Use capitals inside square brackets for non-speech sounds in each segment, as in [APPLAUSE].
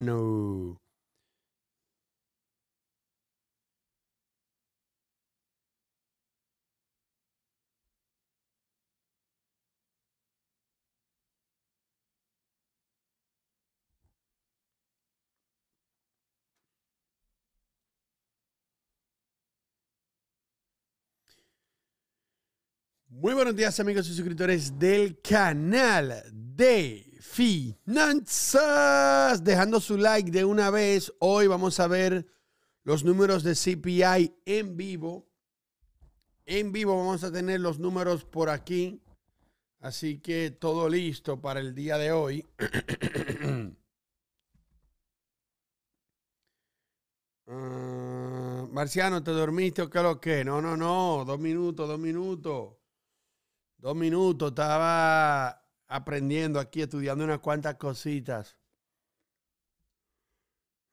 No. Muy buenos días amigos y suscriptores del canal de finanzas. Dejando su like de una vez, hoy vamos a ver los números de CPI en vivo. En vivo vamos a tener los números por aquí. Así que todo listo para el día de hoy. [CLEARS THROAT] Ah, Marciano, ¿te dormiste o qué lo que? No, no, no. Dos minutos, dos minutos. Dos minutos. Estaba aprendiendo aquí, estudiando unas cuantas cositas.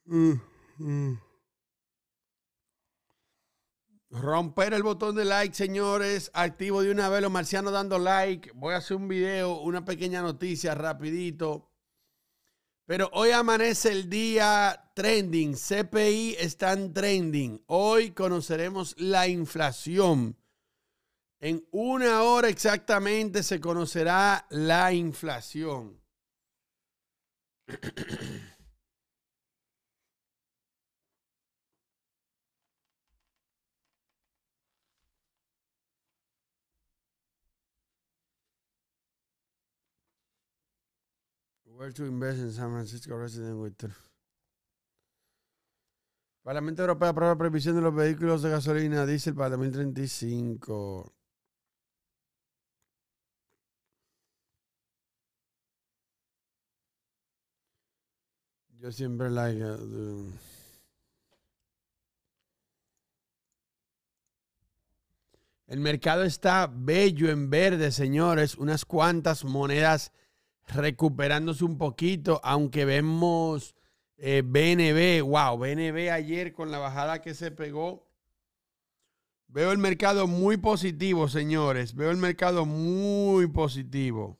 Mm, mm. Romper el botón de like, señores. Activo de una vez los marcianos dando like. Voy a hacer un video, una pequeña noticia rapidito. Pero hoy amanece el día trending. CPI están trending. Hoy conoceremos la inflación en una hora exactamente se conocerá la inflación. Where to invest in San Francisco resident with Parlamento Europeo aprueba prohibición de los vehículos de gasolina diésel para 2035. siempre like. Uh, el mercado está bello en verde, señores. Unas cuantas monedas recuperándose un poquito, aunque vemos BNB. Eh, wow, BNB ayer con la bajada que se pegó. Veo el mercado muy positivo, señores. Veo el mercado muy positivo.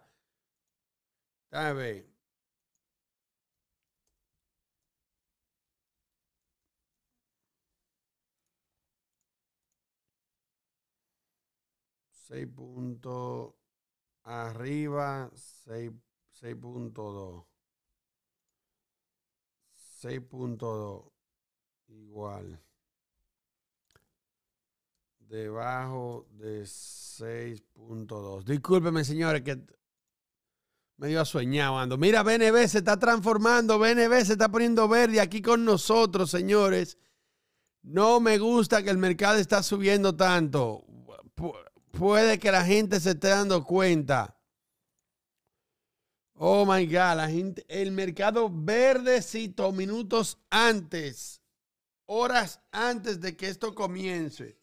Déjame arriba, 6 6.2 6.2 igual debajo de 6.2. Discúlpeme, señores, que a soñar ando. Mira, BNB se está transformando, BNB se está poniendo verde aquí con nosotros, señores. No me gusta que el mercado está subiendo tanto. puede que la gente se esté dando cuenta. Oh my God, la gente, el mercado verdecito minutos antes, horas antes de que esto comience.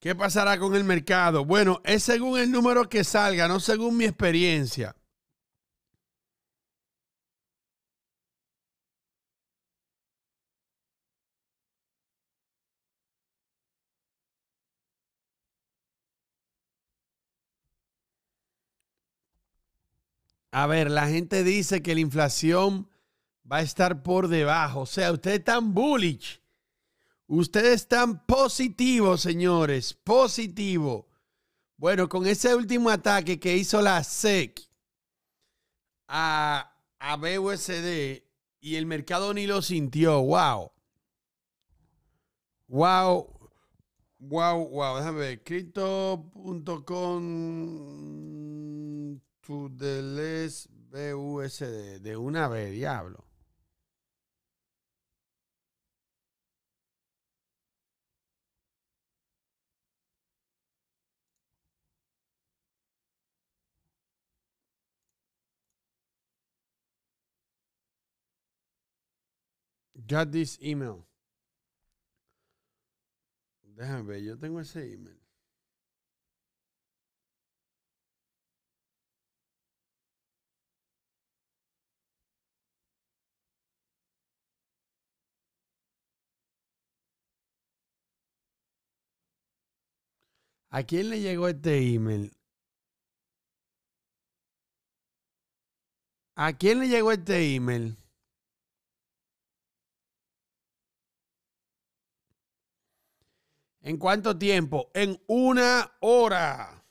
¿Qué pasará con el mercado? Bueno, es según el número que salga, no según mi experiencia. A ver, la gente dice que la inflación va a estar por debajo. O sea, ustedes están bullish. Ustedes están positivos, señores, positivo. Bueno, con ese último ataque que hizo la SEC a, a BUSD y el mercado ni lo sintió, wow. Wow, wow, wow. Déjame ver. Crypto.com to the BUSD. De una vez, diablo. got this email. Déjame ver, yo tengo ese email. ¿A quién le llegó este email? ¿A quién le llegó este email? ¿En cuánto tiempo? En una hora.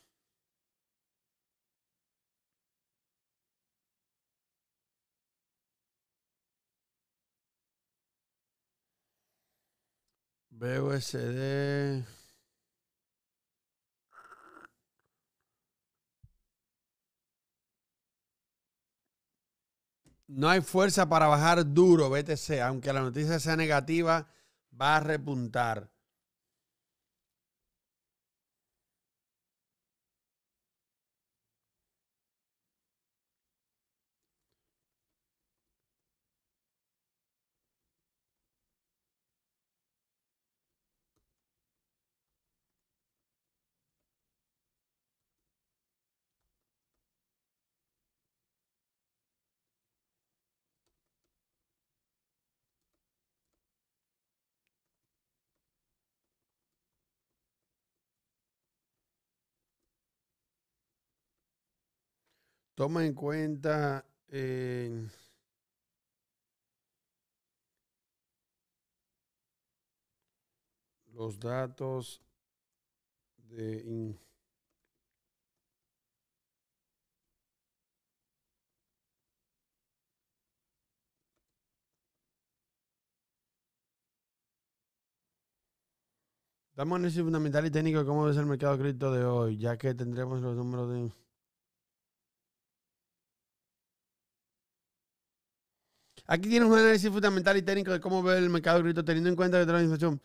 BUSD. No hay fuerza para bajar duro, BTC. Aunque la noticia sea negativa, va a repuntar. toma en cuenta eh, los datos de... Damos análisis fundamental y técnico de cómo ves el mercado cripto de hoy, ya que tendremos los números de... Aquí tienes un análisis fundamental y técnico de cómo ve el mercado cripto, teniendo en cuenta que la inflación.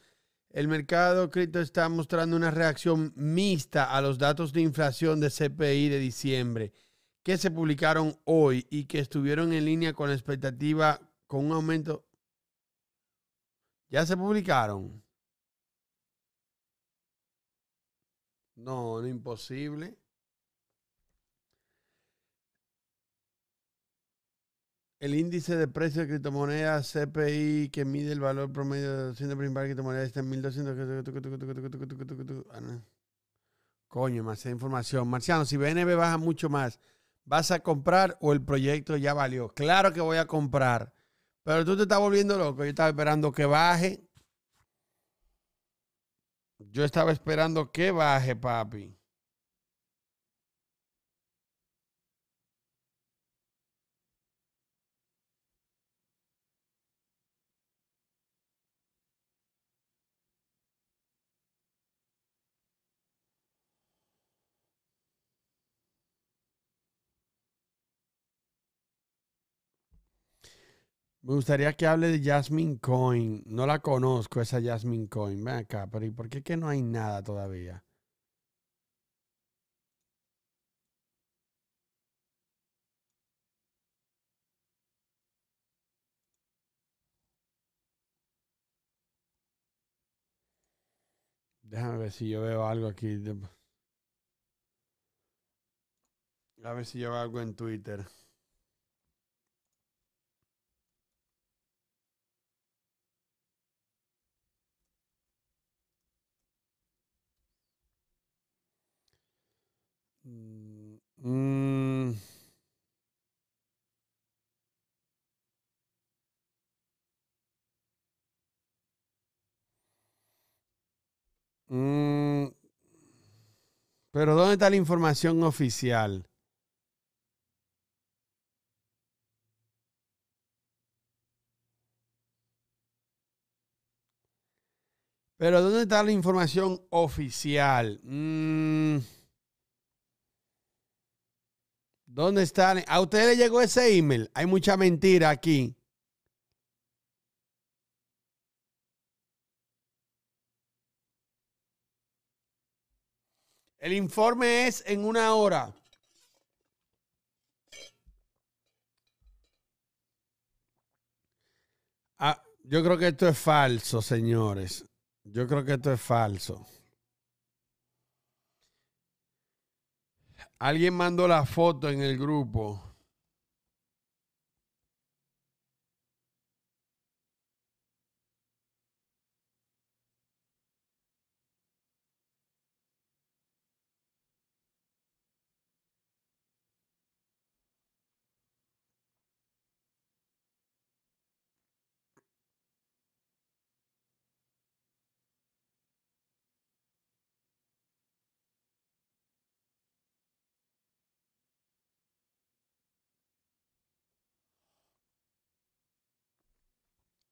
El mercado cripto está mostrando una reacción mixta a los datos de inflación de CPI de diciembre que se publicaron hoy y que estuvieron en línea con la expectativa con un aumento. ¿Ya se publicaron? No, no imposible. El índice de precio de criptomonedas CPI que mide el valor promedio de 200 principales criptomonedas está en 1200. Ah, Coño, más información. Marciano, si BNB baja mucho más, ¿vas a comprar o el proyecto ya valió? Claro que voy a comprar. Pero tú te estás volviendo loco. Yo estaba esperando que baje. Yo estaba esperando que baje, papi. Me gustaría que hable de Jasmine Coin. No la conozco esa Jasmine Coin. Ven acá, pero ¿y por qué que no hay nada todavía? Déjame ver si yo veo algo aquí. A ver si yo veo algo en Twitter. Mm, mm. Mm. Pero ¿dónde está la información oficial? Pero ¿dónde está la información oficial? Mm. ¿Dónde están? ¿A ustedes les llegó ese email? Hay mucha mentira aquí. El informe es en una hora. Ah, yo creo que esto es falso, señores. Yo creo que esto es falso. Alguien mandó la foto en el grupo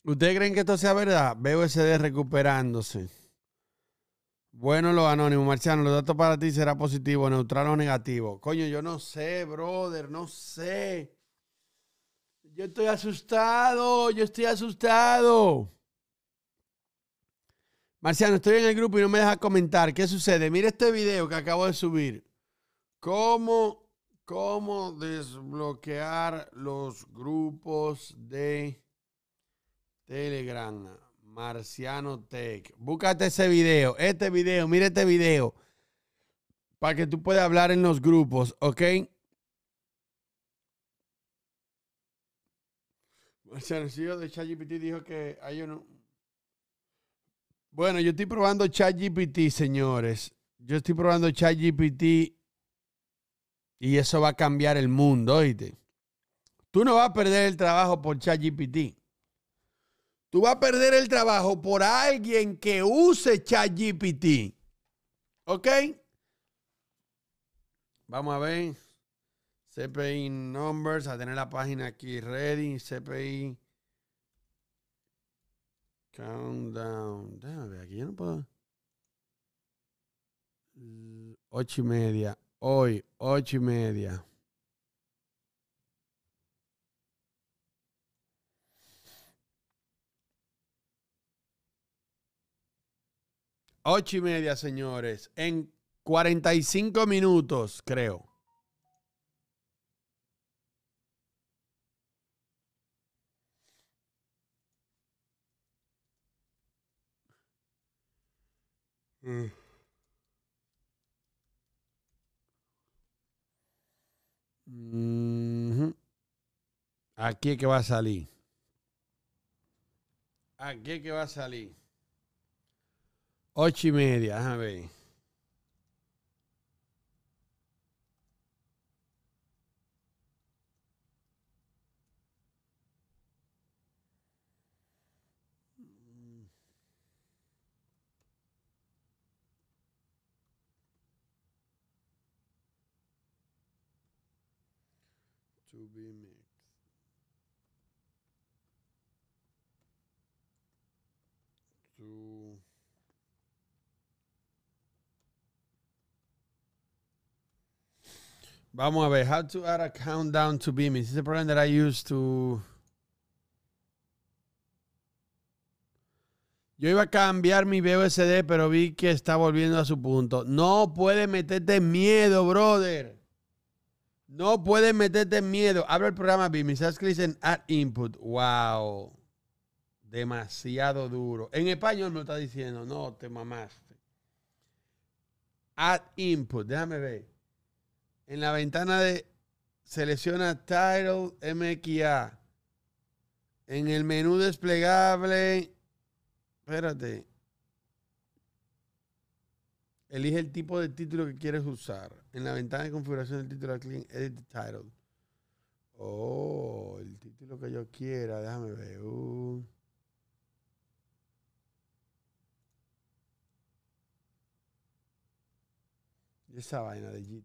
¿Ustedes creen que esto sea verdad? BUSD recuperándose. Bueno, los anónimos, Marciano, los datos para ti será positivo, neutral o negativo. Coño, yo no sé, brother, no sé. Yo estoy asustado, yo estoy asustado. Marciano, estoy en el grupo y no me deja comentar. ¿Qué sucede? Mira este video que acabo de subir. ¿Cómo, cómo desbloquear los grupos de Telegram, Marciano Tech. Búscate ese video, este video, mire este video. Para que tú puedas hablar en los grupos, ¿ok? Marciano, de ChatGPT dijo que hay uno. Bueno, yo estoy probando ChatGPT, señores. Yo estoy probando ChatGPT y eso va a cambiar el mundo, oíste. Tú no vas a perder el trabajo por ChatGPT. Tú vas a perder el trabajo por alguien que use ChatGPT. ¿Ok? Vamos a ver. CPI Numbers, a tener la página aquí ready. CPI Countdown. Déjame ver, aquí yo no puedo. Ocho y media. Hoy, ocho y media. Ocho y media, señores. En 45 minutos, creo. Mm. Aquí que va a salir. Aquí que va a salir. Ocho y media, a ver. To be me. Vamos a ver, how to add a countdown to BIMI. This is a program that to... Yo iba a cambiar mi BUSD, pero vi que está volviendo a su punto. No puedes meterte miedo, brother. No puedes meterte miedo. Abre el programa BIMI. sabes que dicen add input. Wow. Demasiado duro. En español me lo está diciendo. No, te mamaste. Add input. Déjame ver. En la ventana de selecciona Title MXA. En el menú desplegable, espérate. Elige el tipo de título que quieres usar. En la ventana de configuración del título, clic Edit Title. Oh, el título que yo quiera, déjame ver. Uh. esa vaina de G.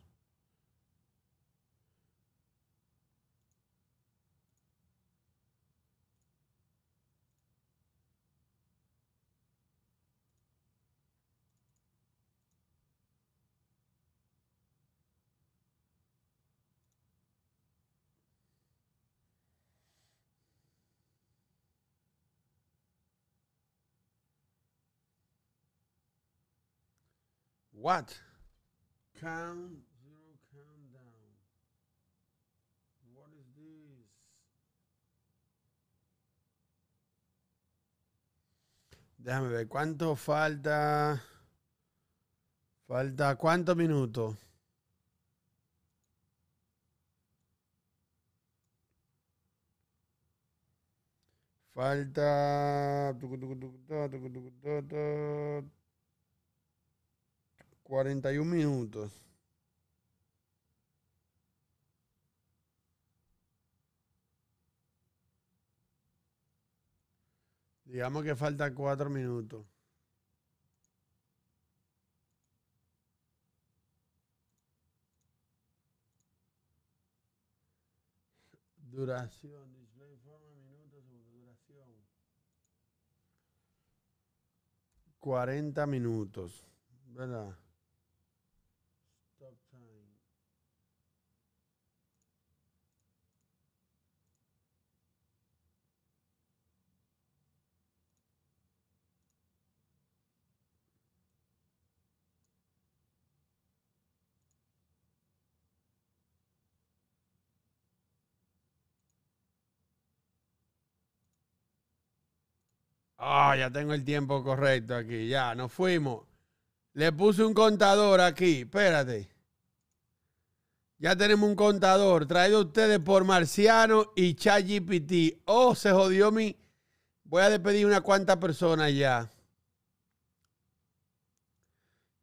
What? Count zero countdown. What is this? Déjame ver cuánto falta. Falta cuánto minuto? Falta. 41 minutos. Digamos que falta 4 minutos. Duración, display forma, minutos, segundo, duración. 40 minutos, ¿verdad? Ah, ya tengo el tiempo correcto aquí. Ya, nos fuimos. Le puse un contador aquí. Espérate. Ya tenemos un contador traído a ustedes por Marciano y ChatGPT. Oh, se jodió mi. Voy a despedir una cuanta persona ya.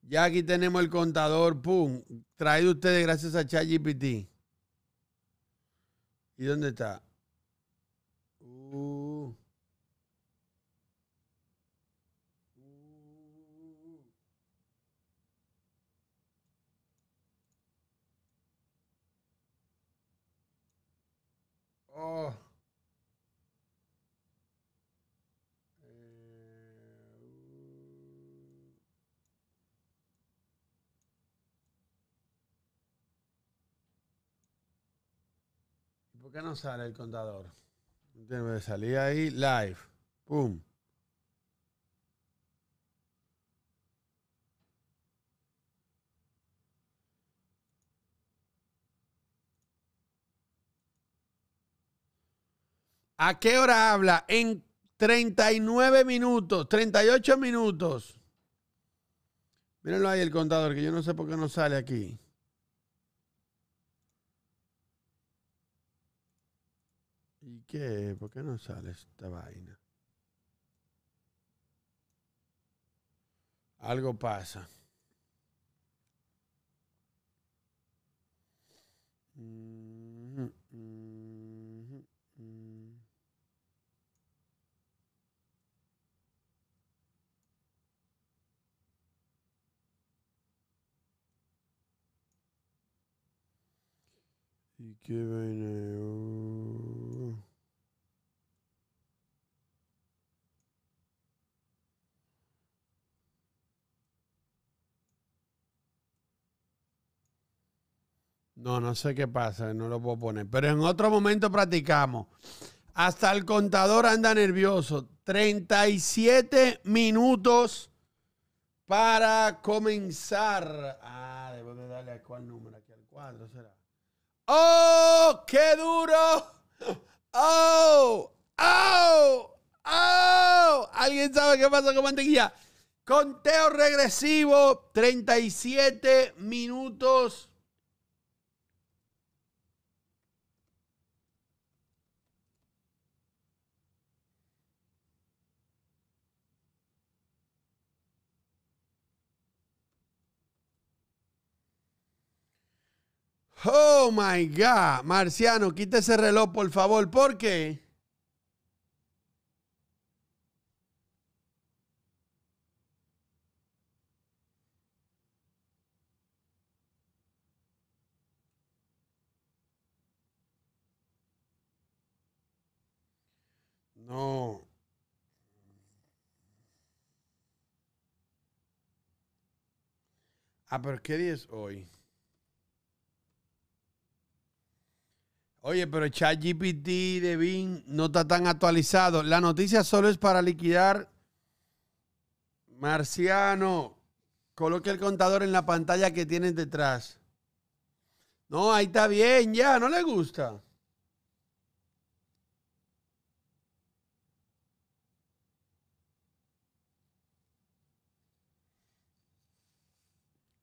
Ya aquí tenemos el contador, pum, traído a ustedes gracias a ChatGPT. ¿Y dónde está? Oh. Eh, ¿Por qué no sale el contador? salir ahí live. ¡Pum! ¿A qué hora habla? En 39 minutos, 38 minutos. Mírenlo ahí el contador, que yo no sé por qué no sale aquí. ¿Y qué? ¿Por qué no sale esta vaina? Algo pasa. Mm. qué vaina. No, no sé qué pasa, no lo puedo poner. Pero en otro momento practicamos. Hasta el contador anda nervioso. 37 minutos para comenzar. Ah, debo de darle a cuál número, aquí al cuadro será. ¡Oh, qué duro! ¡Oh! ¡Oh! ¡Oh! ¿Alguien sabe qué pasa con mantequilla? Conteo regresivo, 37 minutos Oh my God. Marciano, quita ese reloj, por favor, porque. No. Ah, pero ¿qué día es hoy? Oye, pero ChatGPT de no está tan actualizado. La noticia solo es para liquidar. Marciano, coloque el contador en la pantalla que tienes detrás. No, ahí está bien, ya, no le gusta.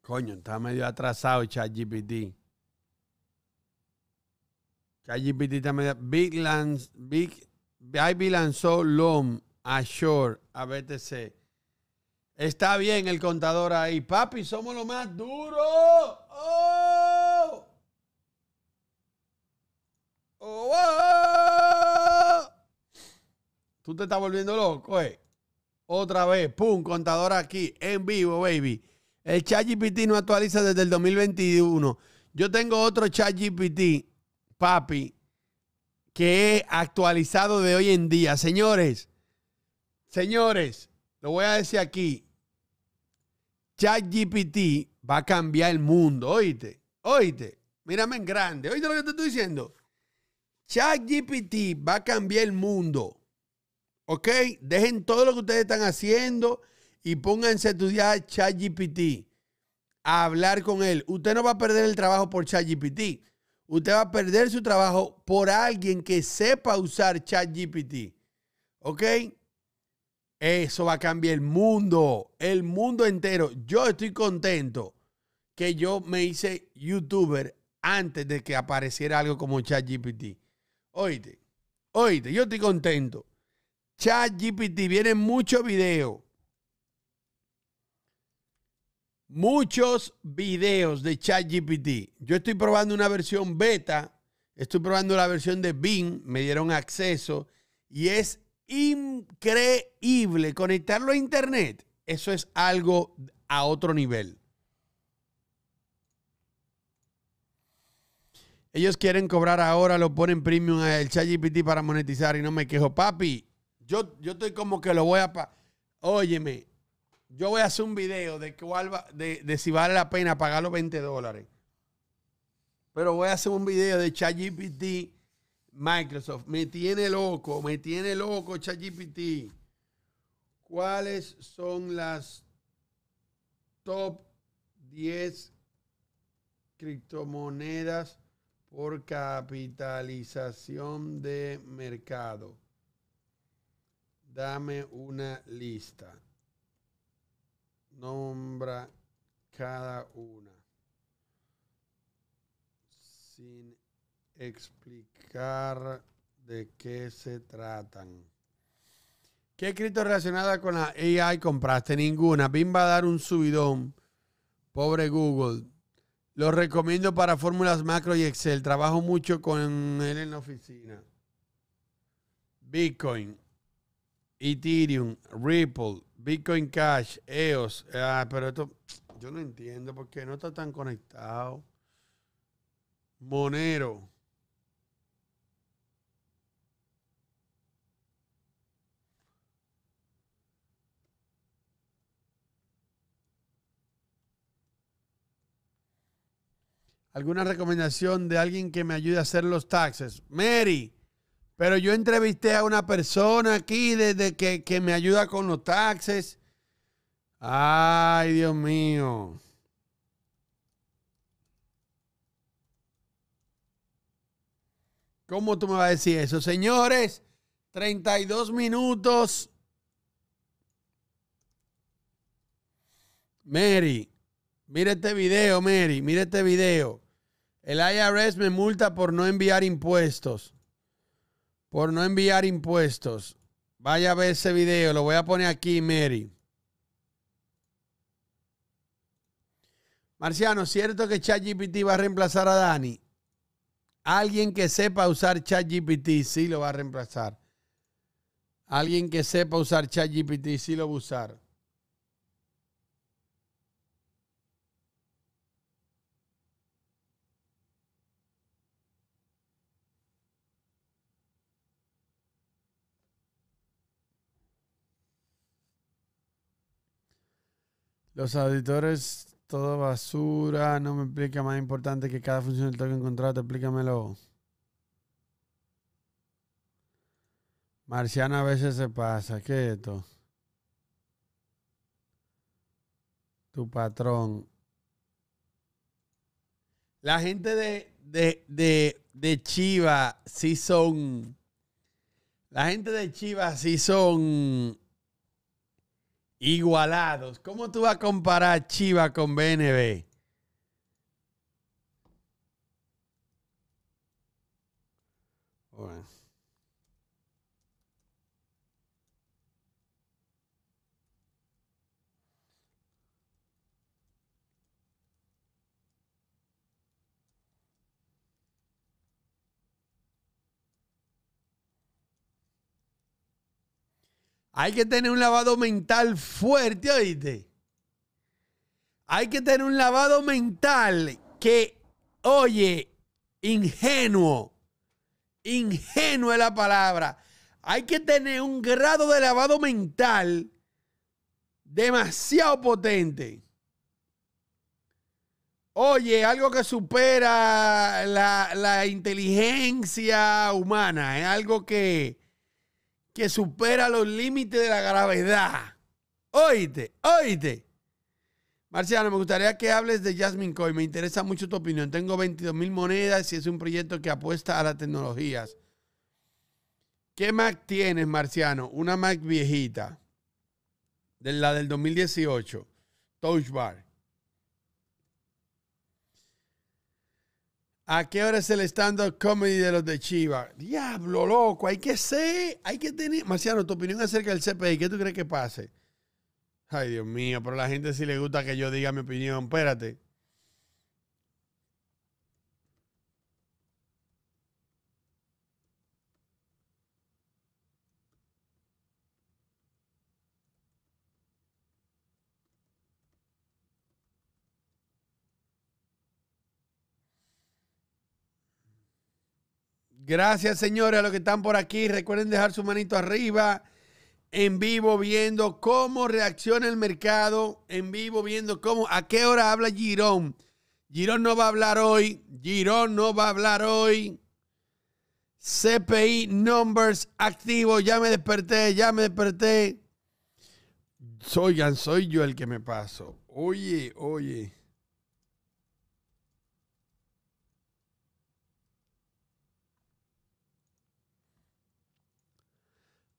Coño, está medio atrasado ChatGPT. ChatGPT también. Big Lance. Big, Ivy lanzó Lom, Ashore, a BTC. Está bien el contador ahí. Papi, somos lo más duro. Oh. ¡Oh! ¡Oh! Tú te estás volviendo loco, eh. Otra vez, pum, contador aquí, en vivo, baby. El ChatGPT no actualiza desde el 2021. Yo tengo otro ChatGPT papi, que he actualizado de hoy en día. Señores, señores, lo voy a decir aquí. GPT va a cambiar el mundo, oíste, oíste, mírame en grande, oíste lo que te estoy diciendo. GPT va a cambiar el mundo, ¿ok? Dejen todo lo que ustedes están haciendo y pónganse a estudiar GPT. a hablar con él. Usted no va a perder el trabajo por ChatGPT usted va a perder su trabajo por alguien que sepa usar ChatGPT. ¿Ok? Eso va a cambiar el mundo, el mundo entero. Yo estoy contento que yo me hice youtuber antes de que apareciera algo como ChatGPT. Oíste, oíste, yo estoy contento. ChatGPT, viene muchos videos muchos videos de ChatGPT. Yo estoy probando una versión beta, estoy probando la versión de Bing, me dieron acceso y es increíble conectarlo a internet. Eso es algo a otro nivel. Ellos quieren cobrar ahora, lo ponen premium al ChatGPT para monetizar y no me quejo, papi. Yo, yo estoy como que lo voy a... Óyeme, yo voy a hacer un video de, cuál de, si vale la pena pagar los 20 dólares. Pero voy a hacer un video de ChatGPT Microsoft. Me tiene loco, me tiene loco ChatGPT. ¿Cuáles son las top 10 criptomonedas por capitalización de mercado? Dame una lista. Nombra cada una. Sin explicar de qué se tratan. ¿Qué escrito relacionada con la AI compraste? Ninguna. BIM va a dar un subidón. Pobre Google. Lo recomiendo para fórmulas macro y Excel. Trabajo mucho con él en la oficina. Bitcoin. Ethereum, Ripple, Bitcoin Cash, EOS. Ah, pero esto yo no entiendo por qué no está tan conectado. Monero. ¿Alguna recomendación de alguien que me ayude a hacer los taxes? Mary, pero yo entrevisté a una persona aquí desde que, me ayuda con los taxes. Ay, Dios mío. ¿Cómo tú me vas a decir eso? Señores, 32 minutos. Mary, mire este video, Mary, mire este video. El IRS me multa por no enviar impuestos por no enviar impuestos. Vaya a ver ese video, lo voy a poner aquí, Mary. Marciano, ¿cierto que ChatGPT va a reemplazar a Dani? Alguien que sepa usar ChatGPT sí lo va a reemplazar. Alguien que sepa usar ChatGPT sí lo va a usar. Los auditores, todo basura, no me explica más importante que cada función del token contrato, explícamelo. Marciana a veces se pasa, ¿qué es esto? Tu patrón. La gente de, de, Chiva sí son. La gente de Chiva sí son igualados. ¿Cómo tú vas a comparar Chiva con BNB? Hay que tener un lavado mental fuerte, oíste. Hay que tener un lavado mental que, oye, ingenuo. Ingenuo es la palabra. Hay que tener un grado de lavado mental demasiado potente. Oye, algo que supera la, inteligencia humana, es algo que, que supera los límites de la gravedad. Oíste, oíste. Marciano, me gustaría que hables de Jasmine Coin. Me interesa mucho tu opinión. Tengo 22 mil monedas y es un proyecto que apuesta a las tecnologías. ¿Qué Mac tienes, Marciano? Una Mac viejita. De la del 2018. Touch Bar. ¿A qué hora es el stand-up comedy de los de Chiva? Diablo, loco, hay que ser, hay que tener. Marciano, tu opinión acerca del CPI, ¿qué tú crees que pase? Ay, Dios mío, pero a la gente sí le gusta que yo diga mi opinión. Espérate. Gracias, señores, a los que están por aquí. Recuerden dejar su manito arriba. En vivo viendo cómo reacciona el mercado. En vivo viendo cómo, a qué hora habla Girón. Girón no va a hablar hoy. Girón no va a hablar hoy. CPI numbers activo. Ya me desperté, ya me desperté. Oigan, soy yo el que me paso. Oye, oye.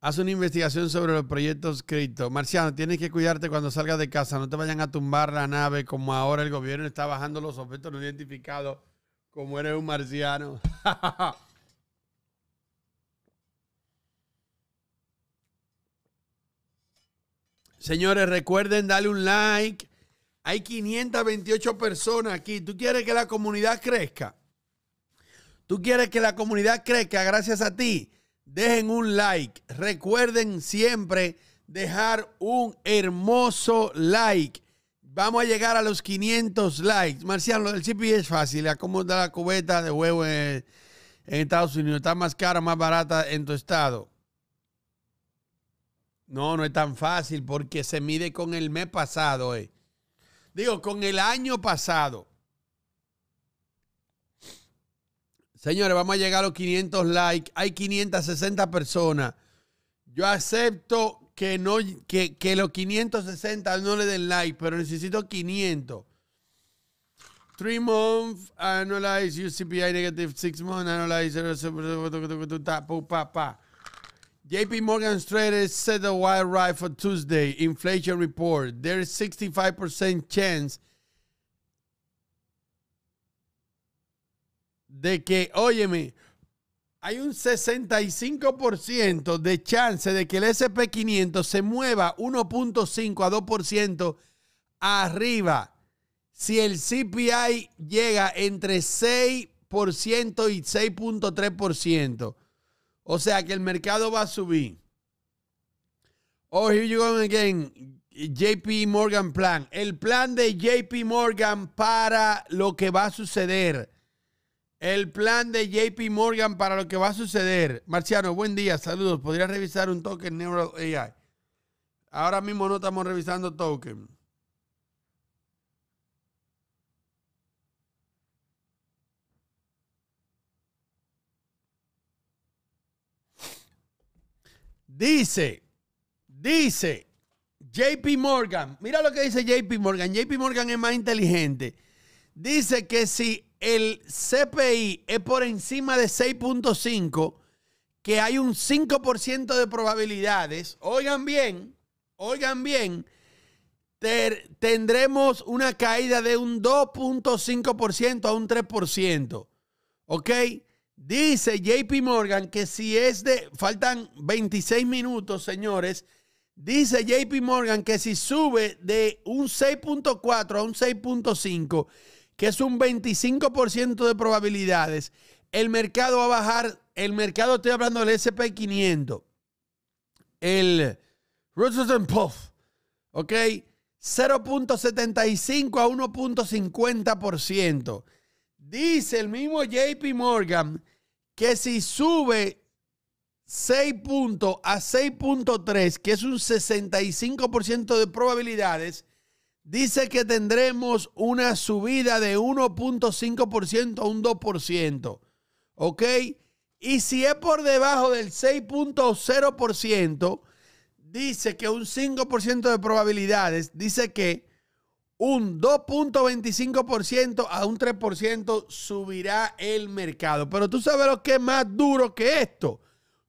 Haz una investigación sobre los proyectos cripto. Marciano, tienes que cuidarte cuando salgas de casa. No te vayan a tumbar la nave como ahora el gobierno está bajando los objetos no identificados como eres un marciano. [LAUGHS] Señores, recuerden darle un like. Hay 528 personas aquí. ¿Tú quieres que la comunidad crezca? ¿Tú quieres que la comunidad crezca gracias a ti? dejen un like. Recuerden siempre dejar un hermoso like. Vamos a llegar a los 500 likes. Marciano, el CPI es fácil. Acomoda la cubeta de huevo en, en Estados Unidos. Está más cara, más barata en tu estado. No, no es tan fácil porque se mide con el mes pasado. Eh. Digo, con el año pasado. Señores, vamos a llegar a los 500 likes. Hay 560 personas. Yo acepto que, no, que, los 560 no le den like, pero necesito 500. Three month analyze UCPI negative six month analyze JP Morgan traders said a wild ride for Tuesday inflation report. There is 65% chance de que, óyeme, hay un 65% de chance de que el SP500 se mueva 1.5 a 2% arriba. Si el CPI llega entre 6% y 6.3%. O sea que el mercado va a subir. Oh, here you go again. JP Morgan Plan. El plan de JP Morgan para lo que va a suceder el plan de JP Morgan para lo que va a suceder. Marciano, buen día, saludos. ¿Podrías revisar un token Neural AI? Ahora mismo no estamos revisando token. Dice, dice JP Morgan, mira lo que dice JP Morgan. JP Morgan es más inteligente Dice que si el CPI es por encima de 6.5, que hay un 5% de probabilidades, oigan bien, oigan bien, tendremos una caída de un 2.5% a un 3%. ¿Ok? Dice JP Morgan que si es de, faltan 26 minutos, señores. Dice JP Morgan que si sube de un 6.4 a un 6.5 que es un 25% de probabilidades, el mercado va a bajar, el mercado, estoy hablando del SP500, el Russell Puff, ¿ok? 0.75 a 1.50%. Dice el mismo JP Morgan que si sube 6 a 6.3, que es un 65% de probabilidades, dice que tendremos una subida de 1.5% a un 2%. ¿Ok? Y si es por debajo del 6.0%, dice que un 5% de probabilidades, dice que un 2.25% a un 3% subirá el mercado. Pero tú sabes lo que es más duro que esto.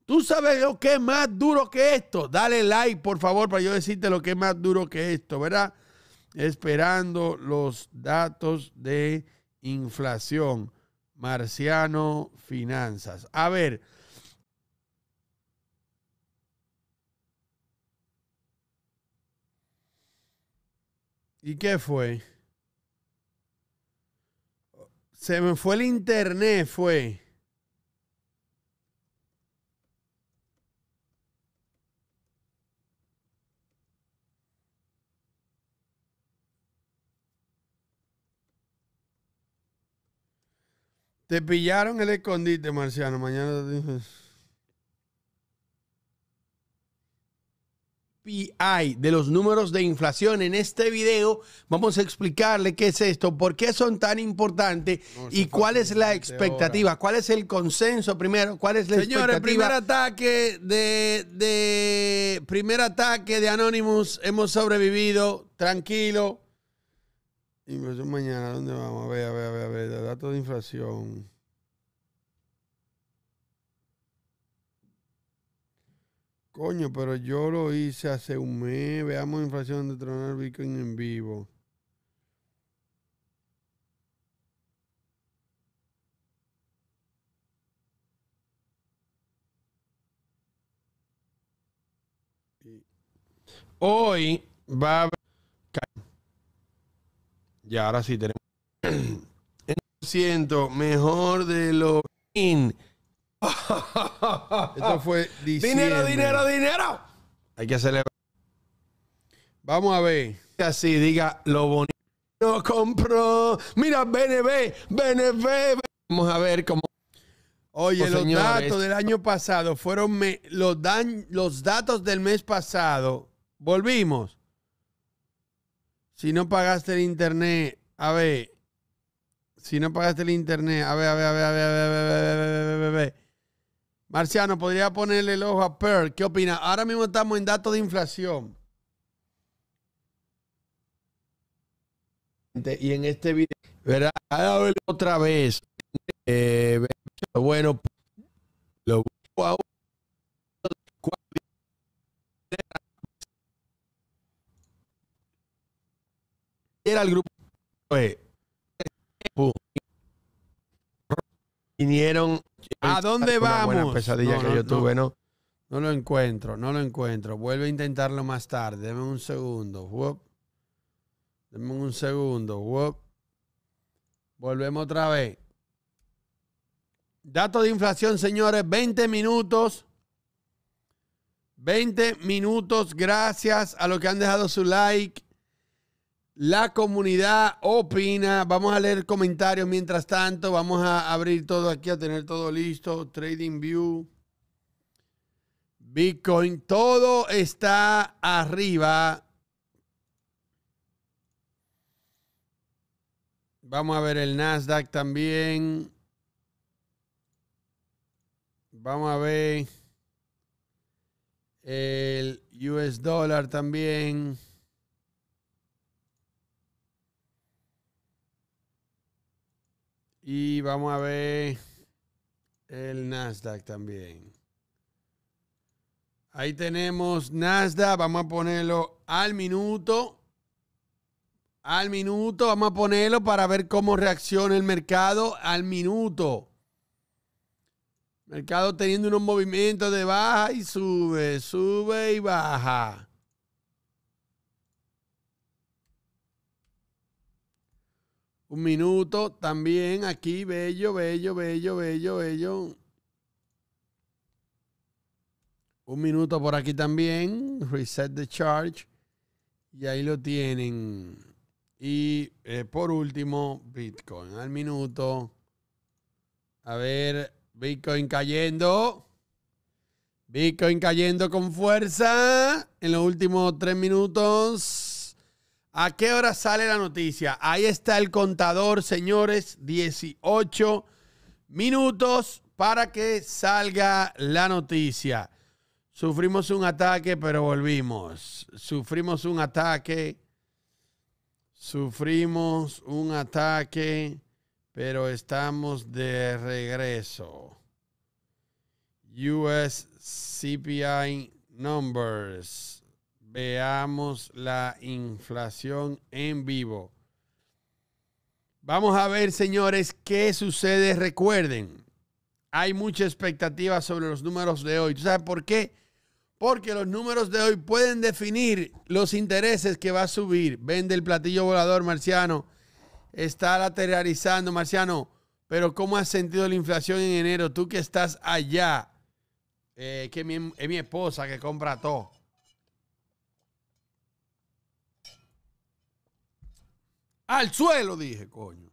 Tú sabes lo que es más duro que esto. Dale like, por favor, para yo decirte lo que es más duro que esto, ¿verdad? esperando los datos de inflación. Marciano Finanzas. A ver. ¿Y qué fue? Se me fue el internet, fue. Te pillaron el escondite, Marciano. Mañana te dices. PI de los números de inflación. En este video vamos a explicarle qué es esto, por qué son tan importantes y cuál es la expectativa, cuál es el consenso primero, cuál es la Señores, expectativa. primer ataque de primer ataque de Anonymous, hemos sobrevivido, tranquilo. Inflación mañana, ¿dónde vamos? A ver, a ver, a ver, a ver. Datos de inflación. Coño, pero yo lo hice hace un mes. Veamos inflación de tronar Bitcoin en vivo. Hoy va a haber ya, ahora sí tenemos. 100% [CLEARS THROAT] mejor de lo. In. [LAUGHS] Esto fue Dinero, dinero, dinero. Hay que celebrar. Vamos a ver. Así diga lo bonito. No compró. Mira, BNB, BNB. Vamos a ver cómo. Oye, oh, los datos del año pasado fueron los, dan, los datos del mes pasado. Volvimos. Si no pagaste el internet, a ver. Si no pagaste el internet, a ver, a ver, a ver, a ver, a ver, a ver, a ver, a ver, a ver. Marciano, podría ponerle el ojo a Pearl. ¿Qué opina? Ahora mismo estamos en datos de inflación. Y en este video, Verdad, a ver otra vez. Eh, bueno, lo bueno era el grupo vinieron a dónde vamos pesadilla no, que yo tuve no. no lo encuentro no lo encuentro vuelve a intentarlo más tarde deme un segundo Whoop. un segundo volvemos otra vez dato de inflación señores 20 minutos 20 minutos gracias a los que han dejado su like la comunidad opina. Vamos a leer comentarios mientras tanto. Vamos a abrir todo aquí, a tener todo listo. Trading View. Bitcoin. Todo está arriba. Vamos a ver el Nasdaq también. Vamos a ver el US Dollar también. Y vamos a ver el Nasdaq también. Ahí tenemos Nasdaq. Vamos a ponerlo al minuto. Al minuto. Vamos a ponerlo para ver cómo reacciona el mercado al minuto. Mercado teniendo unos movimientos de baja y sube, sube y baja. Un minuto también aquí, bello, bello, bello, bello, bello. Un minuto por aquí también. Reset the charge. Y ahí lo tienen. Y eh, por último, Bitcoin al minuto. A ver, Bitcoin cayendo. Bitcoin cayendo con fuerza en los últimos tres minutos. ¿A qué hora sale la noticia? Ahí está el contador, señores. 18 minutos para que salga la noticia. Sufrimos un ataque, pero volvimos. Sufrimos un ataque. Sufrimos un ataque, pero estamos de regreso. US CPI numbers. Veamos la inflación en vivo. Vamos a ver, señores, qué sucede. Recuerden, hay mucha expectativa sobre los números de hoy. ¿Tú sabes por qué? Porque los números de hoy pueden definir los intereses que va a subir. Vende el platillo volador, Marciano. Está lateralizando, Marciano. Pero ¿cómo has sentido la inflación en enero? Tú que estás allá, eh, que mi, es mi esposa que compra todo. Al suelo, dije, coño.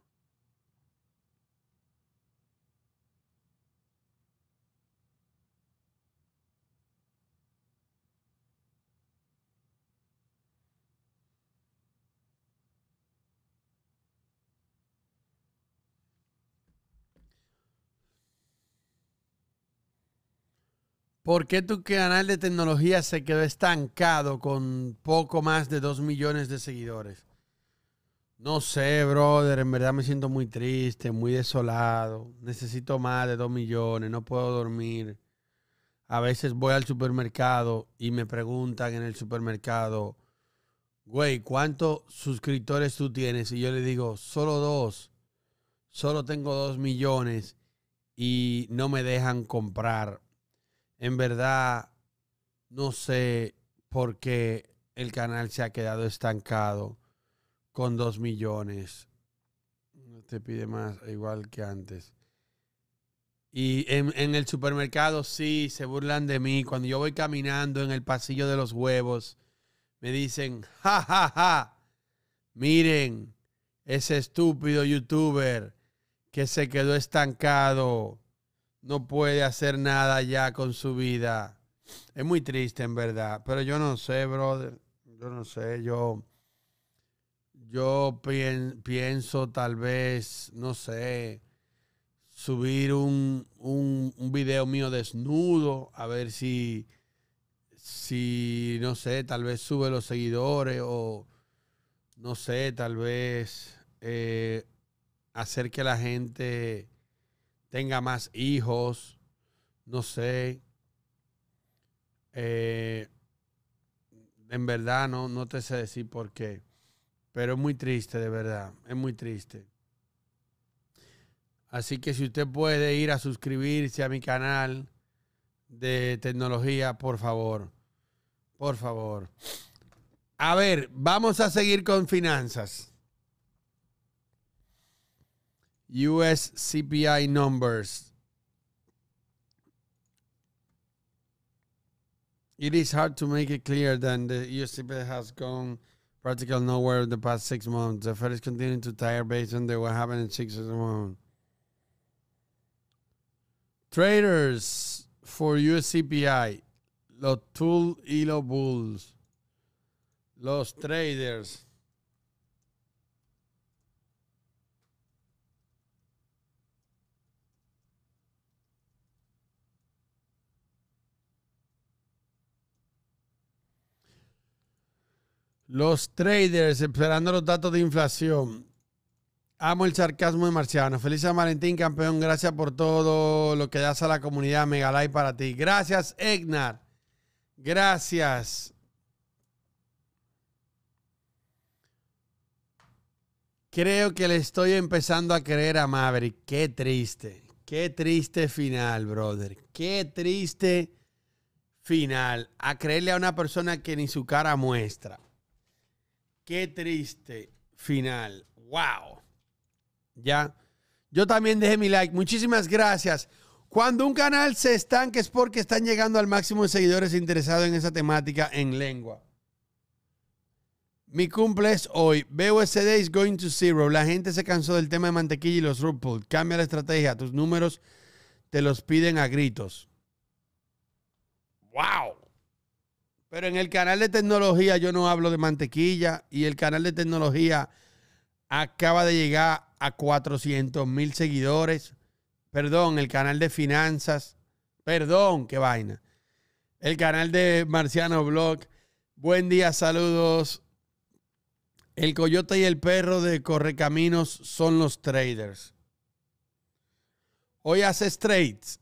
¿Por qué tu canal de tecnología se quedó estancado con poco más de dos millones de seguidores? No sé, brother, en verdad me siento muy triste, muy desolado. Necesito más de dos millones, no puedo dormir. A veces voy al supermercado y me preguntan en el supermercado, güey, ¿cuántos suscriptores tú tienes? Y yo le digo, solo dos. Solo tengo dos millones y no me dejan comprar. En verdad, no sé por qué el canal se ha quedado estancado con 2 millones. No Te pide más, igual que antes. Y en, en, el supermercado sí, se burlan de mí. Cuando yo voy caminando en el pasillo de los huevos, me dicen, ja, ja, ja, miren ese estúpido youtuber que se quedó estancado, no puede hacer nada ya con su vida. Es muy triste en verdad, pero yo no sé, brother, yo no sé, yo... Yo pienso tal vez, no sé, subir un, un, un, video mío desnudo, a ver si, si, no sé, tal vez sube los seguidores o, no sé, tal vez eh, hacer que la gente tenga más hijos, no sé. Eh, en verdad no, no te sé decir por qué. Pero es muy triste, de verdad. Es muy triste. Así que si usted puede ir a suscribirse a mi canal de tecnología, por favor. Por favor. A ver, vamos a seguir con finanzas. US CPI numbers. It is hard to make it clear that the US CPI has gone practical nowhere in the past six months. The Fed is continuing to tire based on what happened in six months. Traders for US CPI, los Tool y los Bulls, los traders. Los traders esperando los datos de inflación. Amo el sarcasmo de Marciano. Feliz San Valentín, campeón. Gracias por todo lo que das a la comunidad Megalay para ti. Gracias, Egnar. Gracias. Creo que le estoy empezando a creer a Maverick. Qué triste. Qué triste final, brother. Qué triste final. A creerle a una persona que ni su cara muestra. Qué triste final. Wow. Ya. Yo también dejé mi like. Muchísimas gracias. Cuando un canal se estanque es porque están llegando al máximo de seguidores interesados en esa temática en lengua. Mi cumple es hoy. BUSD is going to zero. La gente se cansó del tema de mantequilla y los RuPaul. Cambia la estrategia. Tus números te los piden a gritos. ¡Wow! Pero en el canal de tecnología yo no hablo de mantequilla y el canal de tecnología acaba de llegar a 400 mil seguidores. Perdón, el canal de finanzas. Perdón, qué vaina. El canal de Marciano Blog. Buen día, saludos. El coyote y el perro de Correcaminos son los traders. Hoy haces trades.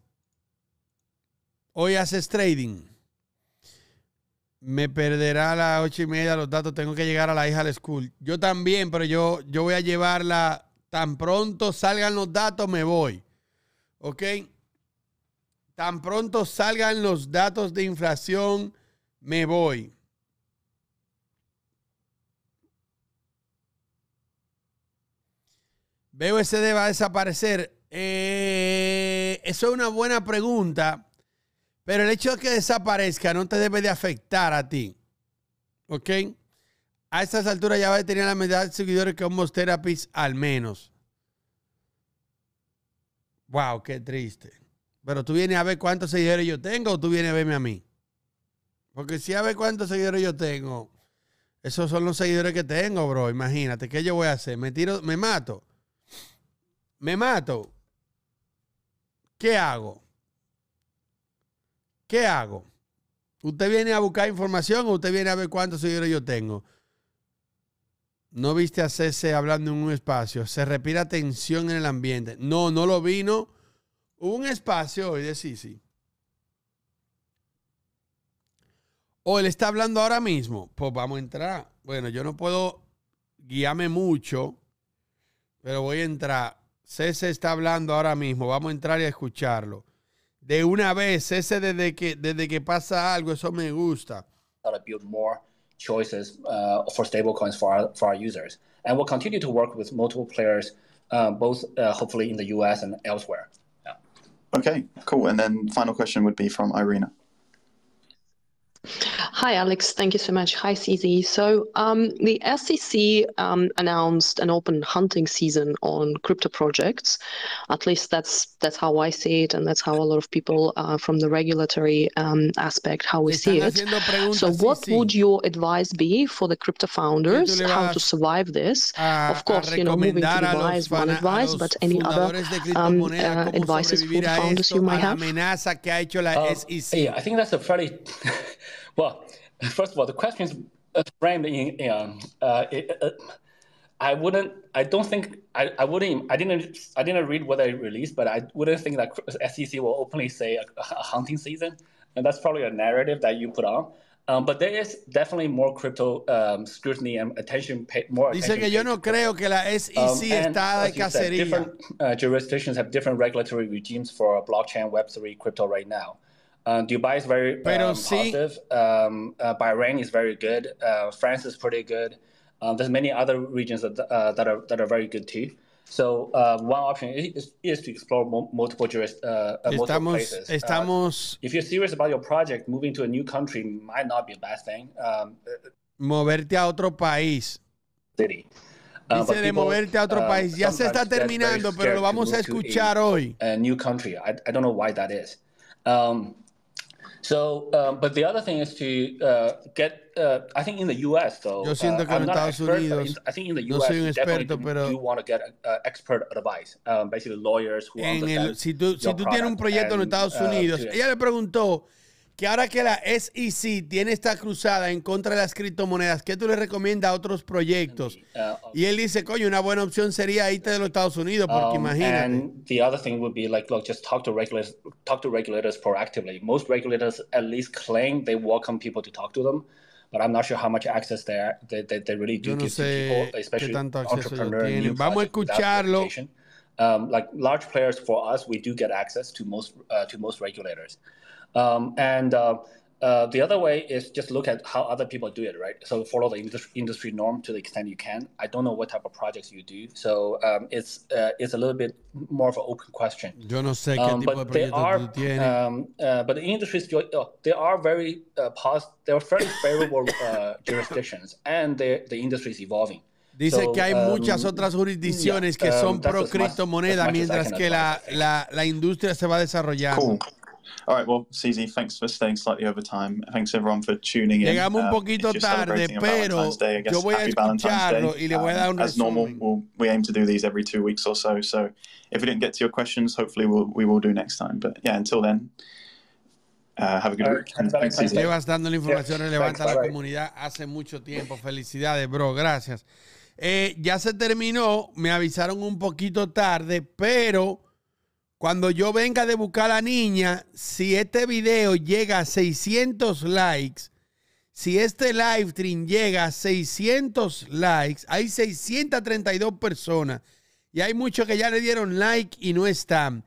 Hoy haces trading me perderá a las ocho y media los datos, tengo que llegar a la hija school. Yo también, pero yo, yo voy a llevarla tan pronto salgan los datos, me voy. ¿Ok? Tan pronto salgan los datos de inflación, me voy. BOSD va a desaparecer. Eh, eso es una buena pregunta. Pero el hecho de que desaparezca no te debe de afectar a ti. ¿Ok? A estas alturas ya va a tener la mitad de seguidores que Homos Therapies al menos. Wow, qué triste. Pero tú vienes a ver cuántos seguidores yo tengo o tú vienes a verme a mí. Porque si a ver cuántos seguidores yo tengo, esos son los seguidores que tengo, bro. Imagínate, ¿qué yo voy a hacer? Me tiro, me mato. Me mato. ¿Qué hago? ¿Qué hago? Usted viene a buscar información o usted viene a ver cuántos seguidores yo tengo. No viste a Cese hablando en un espacio. Se respira tensión en el ambiente. No, no lo vino. Hubo un espacio hoy de Sisi. O él está hablando ahora mismo. Pues vamos a entrar. Bueno, yo no puedo guiarme mucho, pero voy a entrar. Cese está hablando ahora mismo. Vamos a entrar y a escucharlo. de una vez, ese desde que, desde que pasa algo, eso me gusta. to build more choices uh, for stablecoins for our, for our users. And we'll continue to work with multiple players, uh, both uh, hopefully in the US and elsewhere. Yeah. Okay, cool. And then final question would be from Irina. Hi, Alex. Thank you so much. Hi, CZ. So um, the SEC um, announced an open hunting season on crypto projects. At least that's that's how I see it, and that's how a lot of people uh, from the regulatory um, aspect how we see it. So what would your advice be for the crypto founders how to survive this? A, of course, you know, moving to Dubai is one advice, but any other um, uh, advices for founders you might have? Uh, yeah, I think that's a very [LAUGHS] Well, [LAUGHS] first of all, the question is uh, framed in. in um, uh, it, uh, uh, I wouldn't. I don't think. I, I wouldn't. I didn't. I didn't read what I released, but I wouldn't think that SEC will openly say a, a hunting season, and that's probably a narrative that you put on. Um, but there is definitely more crypto um, scrutiny and attention paid more. Dice attention que yo no creo que la SEC um, está de cacería. Said, different uh, jurisdictions have different regulatory regimes for blockchain, Web3, crypto right now. Uh, Dubai is very um, positive. Um, uh, Bahrain is very good. Uh, France is pretty good. Um, there's many other regions that uh, that are that are very good too. So uh, one option is, is to explore multiple juris, uh, estamos, multiple places. Estamos. if you're serious about your project, moving to a new country might not be a bad thing. Um, moverte a otro país. City. Dice de moverte a otro um, país. Ya se está terminando, pero lo vamos a escuchar hoy. A new country. I, I don't know why that is. Um, So, um, but the other thing is to uh, get. Uh, I think in the U.S. though, yo siento uh, que en Estados expert, Unidos. In, I think in the U.S. No soy un experto, pero you want to get uh, expert advice, um, basically lawyers who understand Si tú, si tú tienes un proyecto and, en Estados uh, Unidos, ella le preguntó que ahora que la SEC tiene esta cruzada en contra de las criptomonedas, ¿qué tú le recomiendas a otros proyectos? Uh, y él dice, coño, una buena opción sería irte de los Estados Unidos, porque um, imagínate. And the other thing would be like, look, just talk to regulators, talk to regulators proactively. Most regulators at least claim they welcome people to talk to them. But I'm not sure how much access they, they, they, really do no give sé to people, especially entrepreneurs. Vamos a escucharlo. Um, like large players for us, we do get access to most uh, to most regulators. Um, and uh, uh, the other way is just look at how other people do it, right? So follow the industry, norm to the extent you can. I don't know what type of projects you do, so um, it's uh, it's a little bit more of an open question. Yo no sé um, but there are Um, uh, but the industries oh, they are very uh, pos- they are fairly favorable uh, jurisdictions, and the the industry is evolving. Dice so, que hay um, muchas otras jurisdicciones yeah, que son um, pro criptomoneda, mientras que la, la, la industria se va desarrollando. Cool. All right, well, CZ, thanks for staying slightly over time. Thanks everyone for tuning in. Llegamos un uh, poquito um, tarde, pero Day, yo voy a escucharlo y le voy a dar un um, As normal, we'll, we aim to do these every two weeks or so. So if we didn't get to your questions, hopefully we'll, we will do next time. But yeah, until then, uh, have a good week. And thanks, CZ. Llevas dando la información yeah, relevante thanks, a la bye. comunidad hace mucho tiempo. Felicidades, bro. Gracias. Eh, ya se terminó. Me avisaron un poquito tarde, pero... Cuando yo venga de buscar a la niña, si este video llega a 600 likes, si este live stream llega a 600 likes, hay 632 personas y hay muchos que ya le dieron like y no están.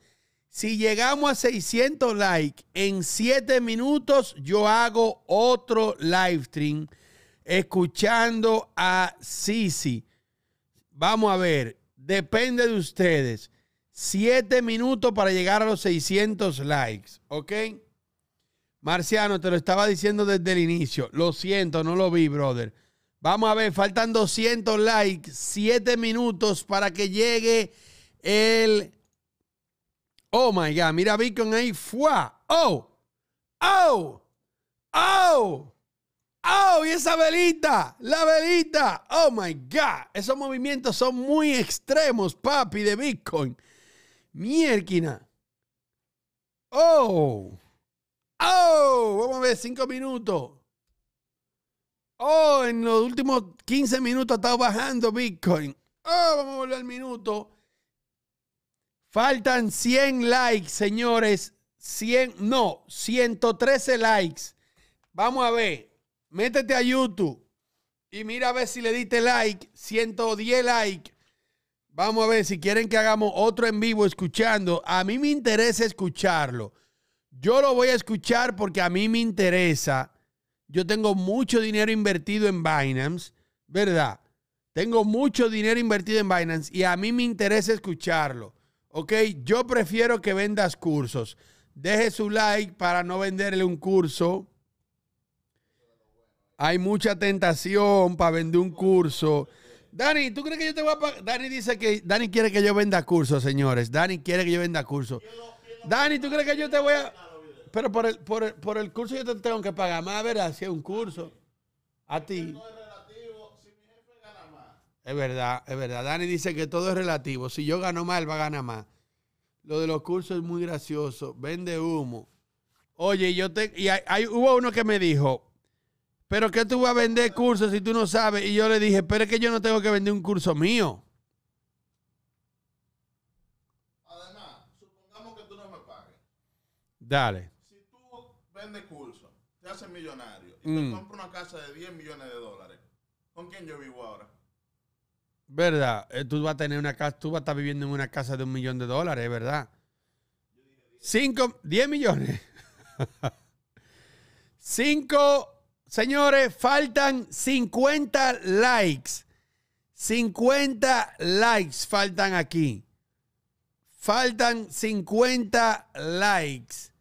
Si llegamos a 600 likes en 7 minutos, yo hago otro live stream escuchando a Sisi. Vamos a ver, depende de ustedes. Siete minutos para llegar a los 600 likes, ¿ok? Marciano, te lo estaba diciendo desde el inicio. Lo siento, no lo vi, brother. Vamos a ver, faltan 200 likes, siete minutos para que llegue el... Oh, my God, mira Bitcoin ahí, ¡fua! ¡Oh! ¡Oh! ¡Oh! ¡Oh! Y esa velita, la velita. Oh my God. Esos movimientos son muy extremos, papi, de Bitcoin. Mierquina. ¡Oh! ¡Oh! Vamos a ver, cinco minutos. ¡Oh! En los últimos 15 minutos ha estado bajando Bitcoin. ¡Oh! Vamos a volver al minuto. Faltan 100 likes, señores. 100, no, 113 likes. Vamos a ver. Métete a YouTube y mira a ver si le diste like. 110 likes. Vamos a ver si quieren que hagamos otro en vivo escuchando. A mí me interesa escucharlo. Yo lo voy a escuchar porque a mí me interesa. Yo tengo mucho dinero invertido en Binance, ¿verdad? Tengo mucho dinero invertido en Binance y a mí me interesa escucharlo. ¿Ok? Yo prefiero que vendas cursos. Deje su like para no venderle un curso. Hay mucha tentación para vender un curso. Dani, ¿tú crees que yo te voy a pagar? Dani dice que Dani quiere que yo venda cursos, señores. Dani quiere que yo venda cursos. Dani, ¿tú crees que yo te voy a.? Pero por el, curso yo te tengo que pagar más, ¿verdad? Si es un curso. A ti. Es verdad, es verdad. Dani dice que todo es relativo. Si yo gano más, él va a ganar más. Lo de los cursos es muy gracioso. Vende humo. Oye, yo te. Y hubo uno que me dijo, pero que tú vas a vender cursos si tú no sabes. Y yo le dije, pero es que yo no tengo que vender un curso mío. Además, supongamos que tú no me pagues. Dale. Si tú vendes cursos, te haces millonario y te mm. compras una casa de 10 millones de dólares, ¿con quién yo vivo ahora? ¿Verdad? Eh, tú vas a tener una casa, tú vas a estar viviendo en una casa de un millón de dólares, ¿verdad? Cinco, 10 millones. 5... [LAUGHS] Señores, faltan 50 likes. 50 likes faltan aquí. Faltan 50 likes.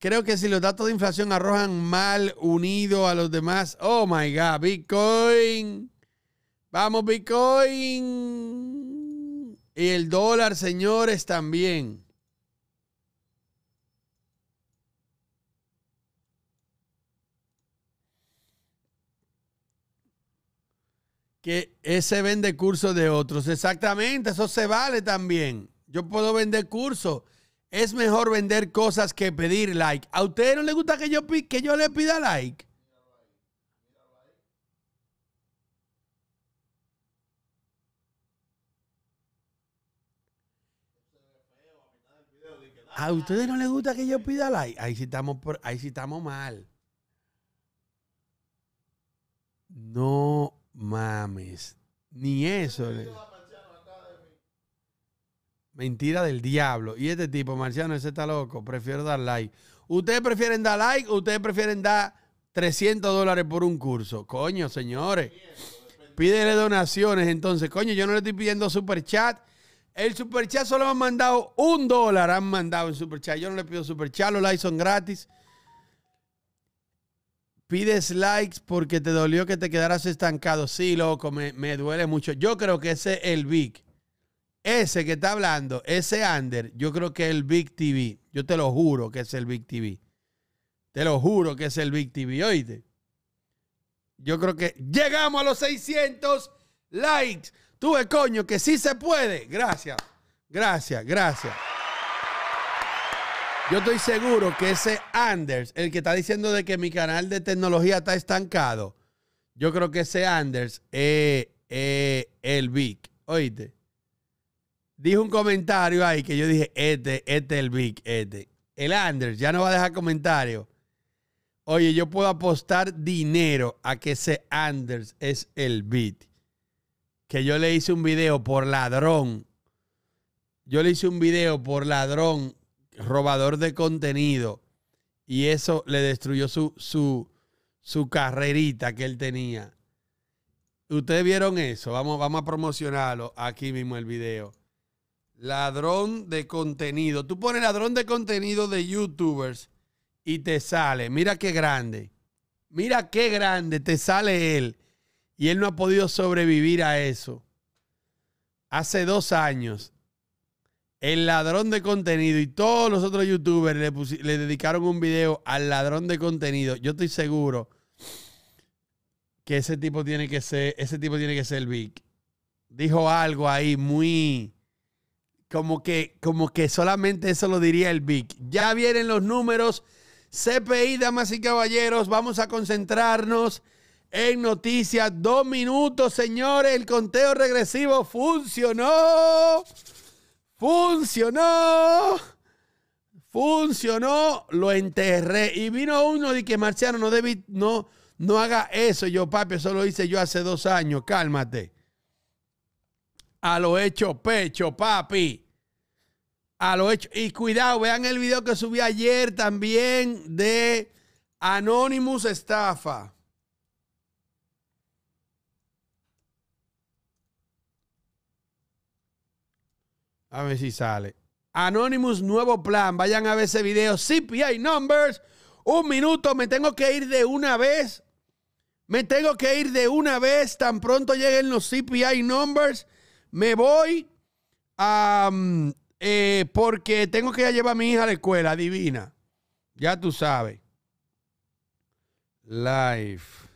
Creo que si los datos de inflación arrojan mal unido a los demás. Oh my God, Bitcoin. Vamos, Bitcoin. Y el dólar, señores, también. que ese vende cursos de otros. Exactamente, eso se vale también. Yo puedo vender cursos. Es mejor vender cosas que pedir like. ¿A ustedes no les gusta que yo, que yo le pida like? ¿A ustedes no les gusta que yo pida like? Ahí por, ahí sí estamos mal. No mames. Ni eso. Mentira del diablo. Y este tipo, Marciano, ese está loco. Prefiero dar like. Ustedes prefieren dar like, ustedes prefieren dar 300 dólares por un curso. Coño, señores. Pídele donaciones entonces. Coño, yo no le estoy pidiendo super chat. El super chat solo me han mandado un dólar. Han mandado en super chat. Yo no le pido super chat. Los likes son gratis pides likes porque te dolió que te quedaras estancado. Sí, loco, me, me duele mucho. Yo creo que ese es el Big. Ese que está hablando, ese Under, yo creo que es el Big TV. Yo te lo juro que es el Big TV. Te lo juro que es el Big TV, oíste. Yo creo que llegamos a los 600 likes. Tuve coño que sí se puede. Gracias, gracias, gracias. Yo estoy seguro que ese Anders, el que está diciendo de que mi canal de tecnología está estancado, yo creo que ese Anders es eh, eh, el Vic. Oíste. Dijo un comentario ahí que yo dije, este, este es el Vic, este. El Anders ya no va a dejar comentario. Oye, yo puedo apostar dinero a que ese Anders es el Vic. Que yo le hice un video por ladrón. Yo le hice un video por ladrón robador de contenido. Y eso le destruyó su, su, su carrerita que él tenía. Ustedes vieron eso. Vamos, vamos a promocionarlo aquí mismo el video. Ladrón de contenido. Tú pones ladrón de contenido de YouTubers y te sale. Mira qué grande. Mira qué grande. Te sale él. Y él no ha podido sobrevivir a eso. Hace dos años el ladrón de contenido y todos los otros youtubers le, dedicaron un video al ladrón de contenido, yo estoy seguro que ese tipo tiene que ser, ese tipo tiene que ser el Vic. Dijo algo ahí muy como que, como que solamente eso lo diría el Vic. Ya vienen los números. CPI, damas y caballeros, vamos a concentrarnos en noticias. Dos minutos, señores. El conteo regresivo funcionó. Funcionó. Funcionó, lo enterré. Y vino uno y que Marciano no no, no haga eso. Yo, papi, eso lo hice yo hace dos años. Cálmate. A lo hecho pecho, papi. A lo hecho. Y cuidado, vean el video que subí ayer también de Anonymous Estafa. A ver si sale. Anonymous, nuevo plan. Vayan a ver ese video. CPI Numbers. Un minuto, me tengo que ir de una vez. Me tengo que ir de una vez. Tan pronto lleguen los CPI Numbers. Me voy eh, porque tengo que llevar a mi hija a la escuela, divina. Ya tú sabes. Life.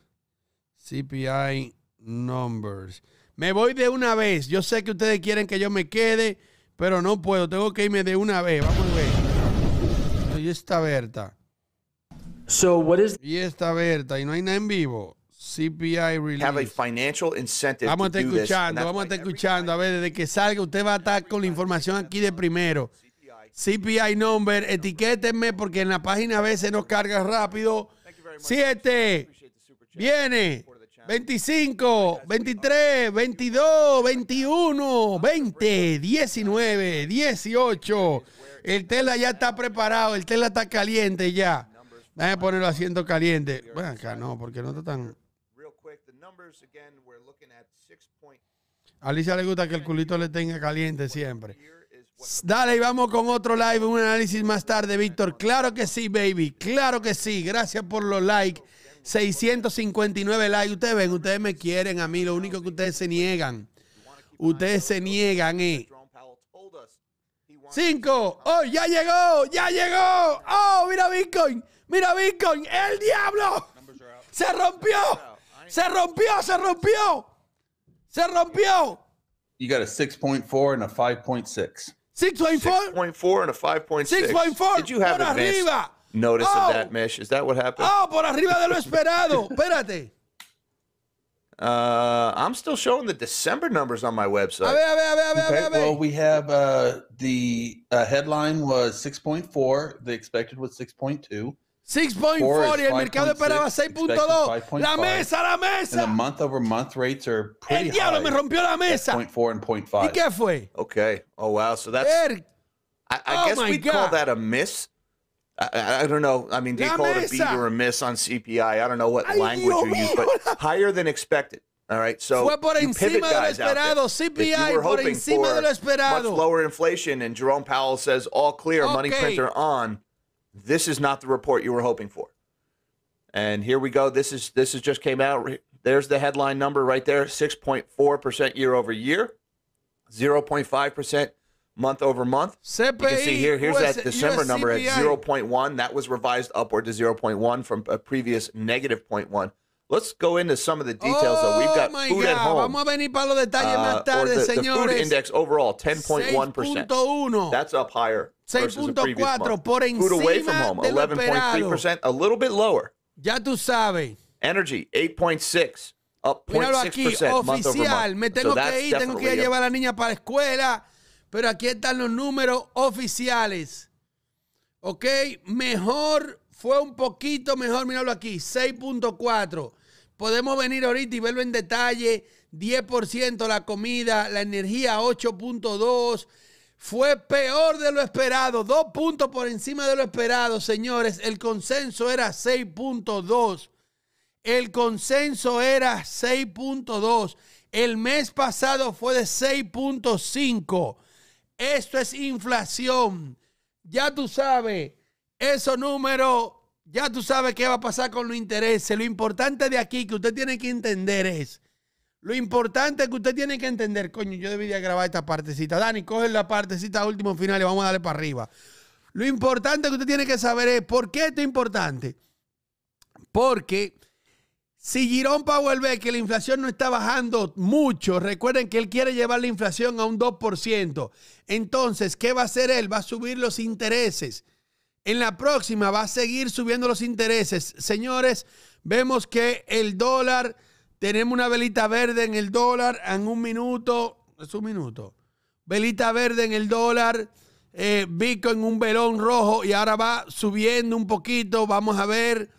CPI Numbers. Me voy de una vez. Yo sé que ustedes quieren que yo me quede. Pero no puedo, tengo que irme de una vez. Vamos a ver. Y está abierta. y está abierta y no hay nada en vivo. CPI release. vamos a estar escuchando, vamos a estar escuchando. A ver, desde que salga, usted va a estar con la información aquí de primero. CPI number, etiquétenme porque en la página a veces nos carga rápido. Siete. Viene. 25, 23, 22, 21, 20, 19, 18. El tela ya está preparado, el tela está caliente ya. Déjame poner el asiento caliente. Bueno, acá no, porque no está tan... A Alicia le gusta que el culito le tenga caliente siempre. Dale, y vamos con otro live, un análisis más tarde, Víctor. Claro que sí, baby, claro que sí. Gracias por los likes. 659 likes. Ustedes ven, ustedes me quieren a mí. Lo único que ustedes se niegan. Ustedes se niegan, eh. Cinco. ¡Oh, ya llegó! ¡Ya llegó! ¡Oh, mira Bitcoin! ¡Mira Bitcoin! ¡El diablo! ¡Se rompió! ¡Se rompió! ¡Se rompió! ¡Se rompió! You got a 6.4 and a 5.6. 6.4? a 5.6. 6.4. notice oh. of that, oh. Mish? Is that what happened? Oh, por arriba de lo esperado. [LAUGHS] Espérate. Uh, I'm still showing the December numbers on my website. Okay, well, we have uh, the uh, headline was 6.4. The expected was 6.2. 6.4 and the mercado esperaba 6.2. La mesa, la mesa. And the month over month rates are pretty El diablo high me rompió la mesa. 0.4 and 0.5. ¿Y qué fue? Okay. Oh, wow. So that's. I, I oh guess we call that a miss I, I, don't know. I mean, do you call mesa. it a beat or a miss on CPI? I don't know what Ay, language you use, but [LAUGHS] higher than expected. All right, so fue por encima guys out. CPI were por encima de Much lower inflation, and Jerome Powell says all clear, okay. money printer on. This is not the report you were hoping for. And here we go. This is this is just came out. There's the headline number right there: six point four percent year over year, zero point five percent month over month. Sepe you can see here, here's that December US number CPI. at 0.1. That was revised upward to 0.1 from a previous negative 0.1. Let's go into some of the details, oh, though. We've got oh, food God. at home. Vamos a venir para los detalles uh, más tarde, the, the, food index overall, 10.1%. That's up higher versus the previous month. Food away from home, 11.3%, a little bit lower. Ya tú sabes. Energy, 8.6, up 0.6% month over month. Me tengo so que ir, tengo que llevar a la niña para la escuela. Pero aquí están los números oficiales. ¿Ok? Mejor, fue un poquito mejor, míralo aquí, 6.4. Podemos venir ahorita y verlo en detalle. 10% la comida, la energía 8.2. Fue peor de lo esperado, dos puntos por encima de lo esperado, señores. El consenso era 6.2. El consenso era 6.2. El mes pasado fue de 6.5. Esto es inflación. Ya tú sabes, esos números, ya tú sabes qué va a pasar con los intereses. Lo importante de aquí que usted tiene que entender es, lo importante que usted tiene que entender, coño, yo debía grabar esta partecita. Dani, coge la partecita último final y vamos a darle para arriba. Lo importante que usted tiene que saber es, ¿por qué esto es importante? Porque si Girón Powell ve que la inflación no está bajando mucho, recuerden que él quiere llevar la inflación a un 2%. Entonces, ¿qué va a hacer él? Va a subir los intereses. En la próxima va a seguir subiendo los intereses. Señores, vemos que el dólar, tenemos una velita verde en el dólar en un minuto, es un minuto. Velita verde en el dólar, eh, en un velón rojo y ahora va subiendo un poquito. Vamos a ver.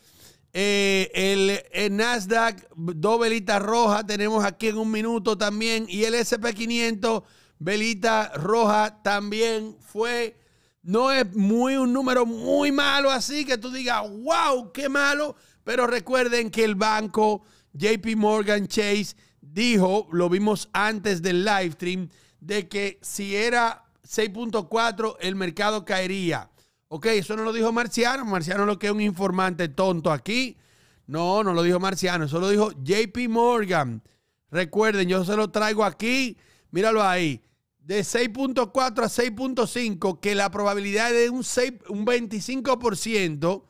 Eh, el, eh, Nasdaq, dos velitas rojas, tenemos aquí en un minuto también. Y el SP500, velita roja también fue. No es muy un número muy malo así que tú digas, wow, qué malo. Pero recuerden que el banco JP Morgan Chase dijo, lo vimos antes del live stream, de que si era 6.4 el mercado caería. Ok, eso no lo dijo Marciano. Marciano lo que es un informante tonto aquí. No, no lo dijo Marciano, eso lo dijo JP Morgan. Recuerden, yo se lo traigo aquí. Míralo ahí. De 6.4 a 6.5, que la probabilidad de un, un 25%,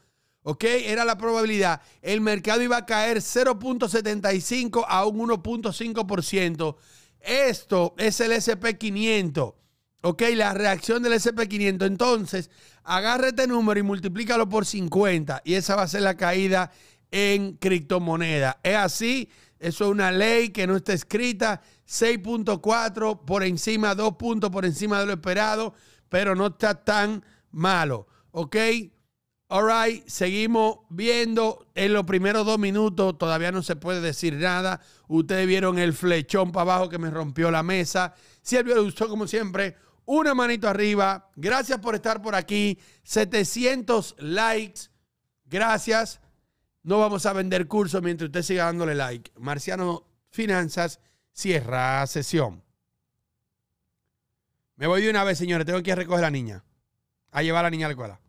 ¿ok? Era la probabilidad. El mercado iba a caer 0.75 a un 1.5%. Esto es el SP500. Ok, la reacción del SP500. Entonces, agarra este número y multiplícalo por 50. Y esa va a ser la caída en criptomoneda. Es así, eso es una ley que no está escrita. 6.4 por encima, 2 puntos por encima de lo esperado, pero no está tan malo. Ok, all right, seguimos viendo. En los primeros dos minutos todavía no se puede decir nada. Ustedes vieron el flechón para abajo que me rompió la mesa. Si el gustó, como siempre, una manito arriba. Gracias por estar por aquí. 700 likes. Gracias. No vamos a vender cursos mientras usted siga dándole like. Marciano Finanzas cierra sesión. Me voy de una vez, señores. Tengo que recoger a la niña. A llevar a la niña al la